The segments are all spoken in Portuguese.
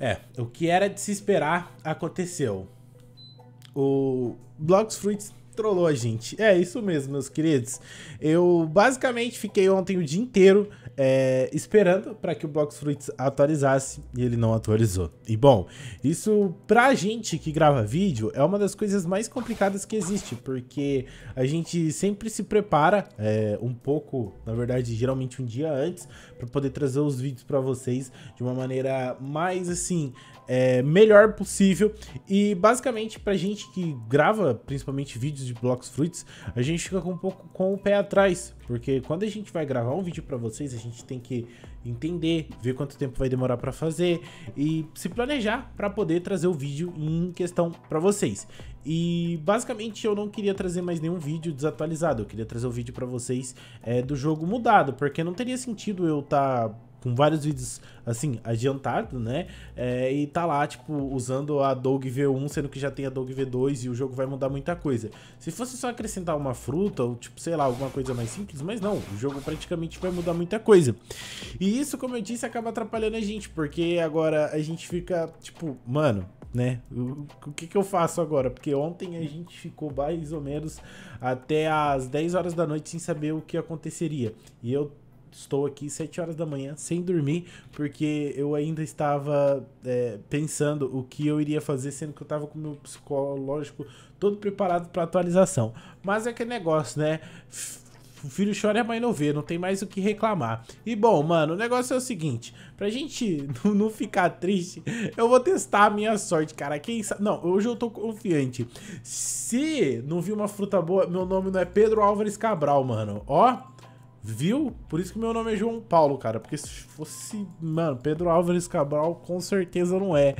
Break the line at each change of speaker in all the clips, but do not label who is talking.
É, o que era de se esperar aconteceu. O Blocks Fruits trollou a gente. É isso mesmo, meus queridos. Eu basicamente fiquei ontem o dia inteiro é, esperando para que o Blocks Fruits atualizasse e ele não atualizou. E bom, isso pra gente que grava vídeo é uma das coisas mais complicadas que existe, porque a gente sempre se prepara é, um pouco, na verdade, geralmente um dia antes, para poder trazer os vídeos para vocês de uma maneira mais assim, é, melhor possível. E basicamente, para gente que grava principalmente vídeos de blocos fruits, a gente fica com um pouco com o pé atrás, porque quando a gente vai gravar um vídeo para vocês, a gente tem que entender, ver quanto tempo vai demorar para fazer e se planejar para poder trazer o vídeo em questão para vocês. E basicamente eu não queria trazer mais nenhum vídeo desatualizado, eu queria trazer o um vídeo para vocês é, do jogo mudado, porque não teria sentido eu estar tá com vários vídeos, assim, adiantado, né? É, e tá lá, tipo, usando a Dog V1, sendo que já tem a Dog V2 e o jogo vai mudar muita coisa. Se fosse só acrescentar uma fruta ou, tipo, sei lá, alguma coisa mais simples, mas não, o jogo praticamente vai mudar muita coisa. E isso, como eu disse, acaba atrapalhando a gente, porque agora a gente fica, tipo, mano, né? O, que, que eu faço agora? Porque ontem a gente ficou mais ou menos até as 10 horas da noite sem saber o que aconteceria. E eu estou aqui 7 horas da manhã sem dormir, porque eu ainda estava é, pensando o que eu iria fazer, sendo que eu estava com o meu psicológico todo preparado para atualização. Mas é que negócio, né? O filho chora e a mãe não vê, não tem mais o que reclamar. E bom, mano, o negócio é o seguinte, pra gente não ficar triste, eu vou testar a minha sorte, cara. Quem sabe... Não, hoje eu tô confiante. Se não vi uma fruta boa, meu nome não é Pedro Álvares Cabral, mano. Ó, viu? Por isso que meu nome é João Paulo, cara. Porque se fosse, mano, Pedro Álvares Cabral, com certeza não é.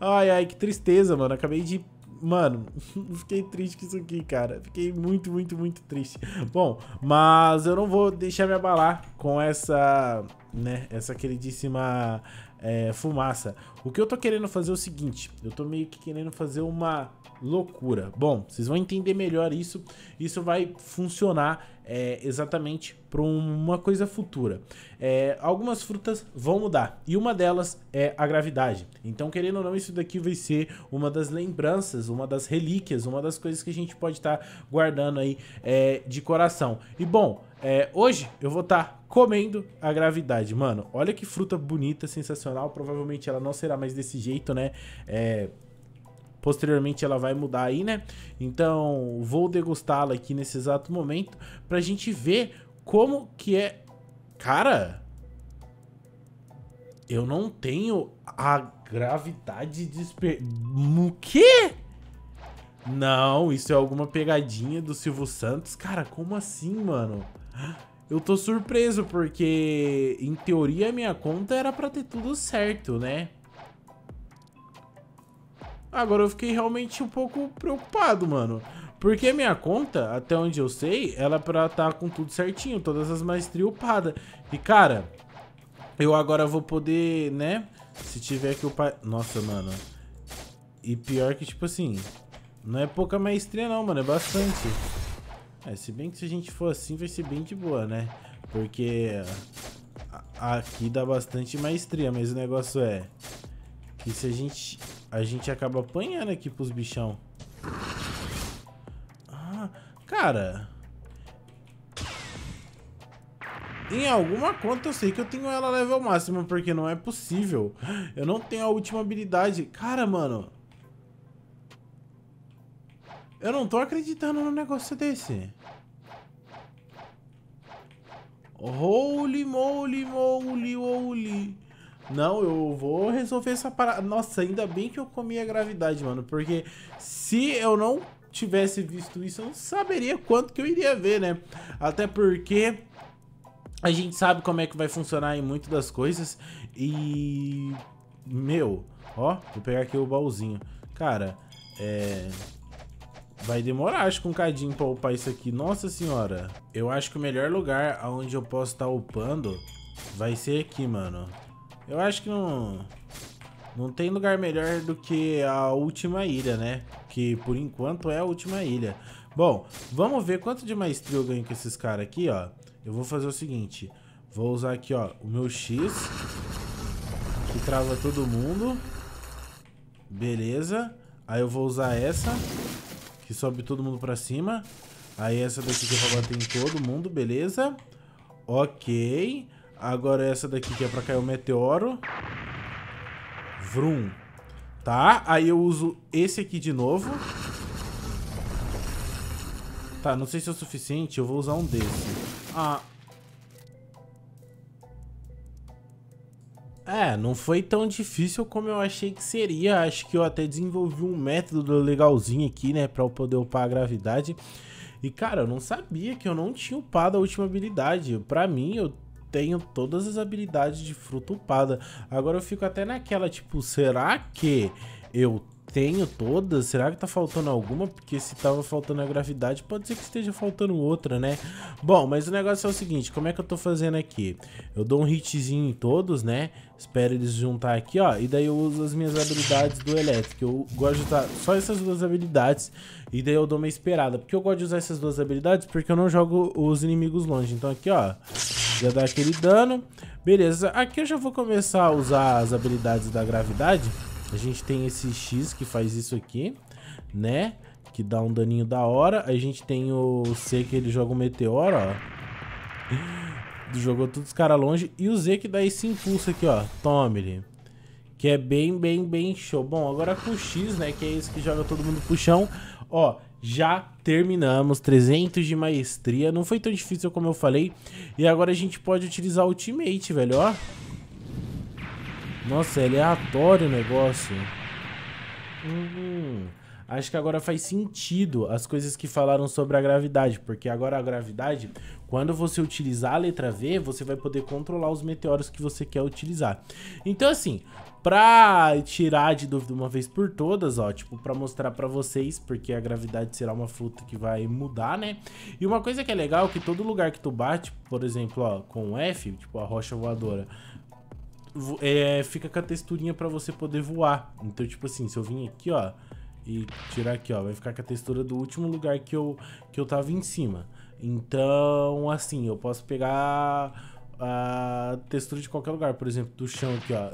Ai, ai, que tristeza, mano. Acabei de Mano, fiquei triste com isso aqui, cara. Fiquei muito, muito, muito triste. Bom, mas eu não vou deixar me abalar com essa, né, essa queridíssima é, fumaça. O que eu tô querendo fazer é o seguinte, eu tô meio que querendo fazer uma loucura. Bom, vocês vão entender melhor isso. Isso vai funcionar é, exatamente para uma coisa futura. É, algumas frutas vão mudar e uma delas é a gravidade. Então, querendo ou não, isso daqui vai ser uma das lembranças, uma das relíquias, uma das coisas que a gente pode estar tá guardando aí é, de coração. E bom, é, hoje eu vou estar tá comendo a gravidade. Mano, olha que fruta bonita, sensacional. Provavelmente ela não será mais desse jeito, né? É, Posteriormente ela vai mudar aí, né? Então vou degustá-la aqui nesse exato momento pra gente ver como que é... Cara... Eu não tenho a gravidade desper... O quê? Não, isso é alguma pegadinha do Silvio Santos? Cara, como assim, mano? Eu tô surpreso, porque em teoria a minha conta era pra ter tudo certo, né? Agora eu fiquei realmente um pouco preocupado, mano. Porque minha conta, até onde eu sei, ela é pra estar tá com tudo certinho, todas as maestrias upadas. E, cara, eu agora vou poder, né, se tiver que upar... Nossa, mano. E pior que, tipo assim, não é pouca maestria não, mano, é bastante. É, se bem que se a gente for assim, vai ser bem de boa, né? Porque aqui dá bastante maestria, mas o negócio é que se a gente a gente acaba apanhando aqui pros bichão. Ah, cara. Em alguma conta eu sei que eu tenho ela level máximo, porque não é possível. Eu não tenho a última habilidade. Cara, mano. Eu não tô acreditando num negócio desse. Holy moly, moly, holy. Não, eu vou resolver essa parada. Nossa, ainda bem que eu comi a gravidade, mano. Porque se eu não tivesse visto isso, eu não saberia quanto que eu iria ver, né? Até porque a gente sabe como é que vai funcionar em muitas das coisas. E... Meu, ó, vou pegar aqui o baúzinho. Cara, é... Vai demorar, acho que um cadinho pra upar isso aqui. Nossa senhora. Eu acho que o melhor lugar onde eu posso estar tá upando vai ser aqui, mano. Eu acho que não... Não tem lugar melhor do que a última ilha, né? Que, por enquanto, é a última ilha. Bom, vamos ver quanto de maestria eu ganho com esses caras aqui, ó. Eu vou fazer o seguinte. Vou usar aqui, ó, o meu X. Que trava todo mundo. Beleza. Aí eu vou usar essa. Que sobe todo mundo pra cima. Aí essa daqui que eu vou bater em todo mundo, beleza. Ok. Agora essa daqui que é pra cair o meteoro. Vrum. Tá, aí eu uso esse aqui de novo. Tá, não sei se é o suficiente, eu vou usar um desse. Ah. É, não foi tão difícil como eu achei que seria. Acho que eu até desenvolvi um método legalzinho aqui, né, pra eu poder upar a gravidade. E, cara, eu não sabia que eu não tinha upado a última habilidade. Pra mim, eu tenho todas as habilidades de fruta upada. Agora eu fico até naquela, tipo, será que eu tenho todas? Será que tá faltando alguma? Porque se tava faltando a gravidade, pode ser que esteja faltando outra, né? Bom, mas o negócio é o seguinte, como é que eu tô fazendo aqui? Eu dou um hitzinho em todos, né? Espero eles juntar aqui, ó. E daí eu uso as minhas habilidades do elétrico. Eu gosto de usar só essas duas habilidades. E daí eu dou uma esperada. Porque eu gosto de usar essas duas habilidades? Porque eu não jogo os inimigos longe. Então aqui, ó... Já dá aquele dano. Beleza, aqui eu já vou começar a usar as habilidades da gravidade. A gente tem esse X que faz isso aqui, né? Que dá um daninho da hora. A gente tem o C que ele joga um meteoro, ó. Jogou todos os caras longe. E o Z que dá esse impulso aqui, ó. Tome ele. Que é bem, bem, bem show. Bom, agora com o X, né? Que é esse que joga todo mundo pro chão. Ó, já terminamos. 300 de maestria. Não foi tão difícil como eu falei. E agora a gente pode utilizar o ultimate, velho, ó. Nossa, é aleatório o negócio. Uhum acho que agora faz sentido as coisas que falaram sobre a gravidade, porque agora a gravidade, quando você utilizar a letra V, você vai poder controlar os meteoros que você quer utilizar. Então, assim, pra tirar de dúvida uma vez por todas, ó, tipo, pra mostrar pra vocês, porque a gravidade será uma fruta que vai mudar, né? E uma coisa que é legal é que todo lugar que tu bate, por exemplo, ó, com o F, tipo a rocha voadora, é, fica com a texturinha pra você poder voar. Então, tipo assim, se eu vim aqui, ó, e tirar aqui, ó. Vai ficar com a textura do último lugar que eu, que eu tava em cima. Então, assim, eu posso pegar a textura de qualquer lugar, por exemplo, do chão aqui, ó.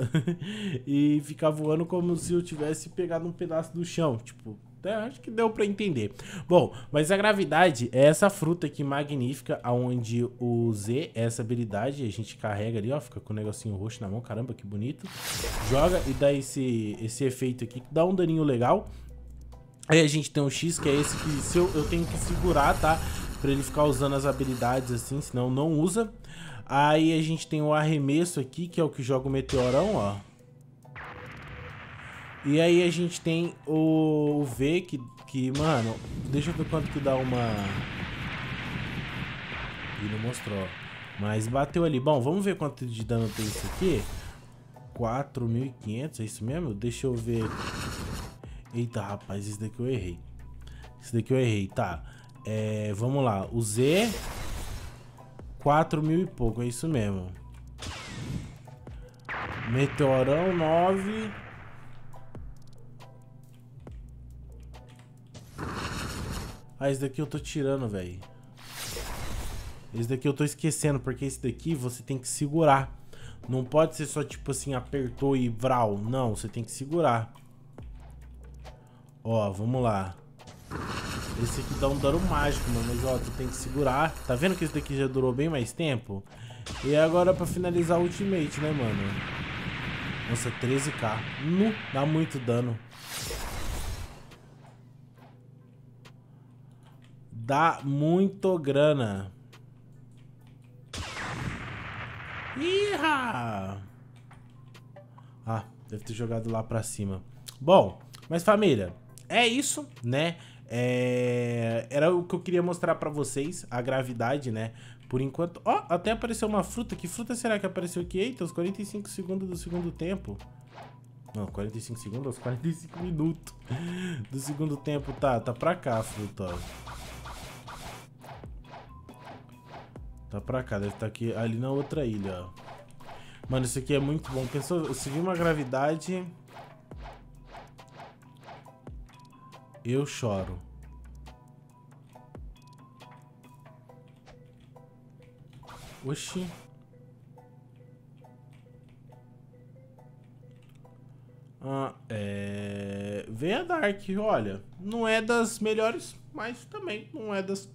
e ficar voando como se eu tivesse pegado um pedaço do chão, tipo... É, acho que deu para entender. Bom, mas a gravidade é essa fruta aqui magnífica, onde o Z é essa habilidade, a gente carrega ali, ó, fica com o um negocinho roxo na mão, caramba, que bonito. Joga e dá esse, esse efeito aqui, que dá um daninho legal. Aí a gente tem o um X, que é esse que se eu, eu tenho que segurar, tá? Pra ele ficar usando as habilidades assim, senão não usa. Aí a gente tem o arremesso aqui, que é o que joga o meteorão, ó. E aí a gente tem o, o V, que, que, mano... Deixa eu ver quanto que dá uma... ele não mostrou, Mas bateu ali. Bom, vamos ver quanto de dano tem isso aqui. 4.500, é isso mesmo? Deixa eu ver Eita, rapaz, esse daqui eu errei. Esse daqui eu errei, tá. É, vamos lá, o Z... 4 mil e pouco, é isso mesmo. Meteorão 9... Ah, esse daqui eu tô tirando, velho. Esse daqui eu tô esquecendo, porque esse daqui você tem que segurar. Não pode ser só tipo assim, apertou e vral. Não, você tem que segurar. Ó, vamos lá. Esse aqui dá um dano mágico, mano. Mas, ó, tu tem que segurar. Tá vendo que esse daqui já durou bem mais tempo? E agora pra finalizar o ultimate, né, mano? Nossa, 13k. Nu, dá muito dano. Dá muito grana. Iha! Ah, deve ter jogado lá pra cima. Bom, mas família é isso, né? É... Era o que eu queria mostrar para vocês, a gravidade, né? Por enquanto... Ó, oh, até apareceu uma fruta. Que fruta será que apareceu aqui? Eita, os 45 segundos do segundo tempo. Não, 45 segundos aos 45 minutos do segundo tempo. Tá, tá pra cá a fruta, ó. Tá pra cá, deve estar tá aqui, ali na outra ilha, ó. Mano, isso aqui é muito bom. Pensou, eu subi uma gravidade... Eu choro. Oxi. Ah, é... Vem a Dark, olha. Não é das melhores, mas também não é das piores.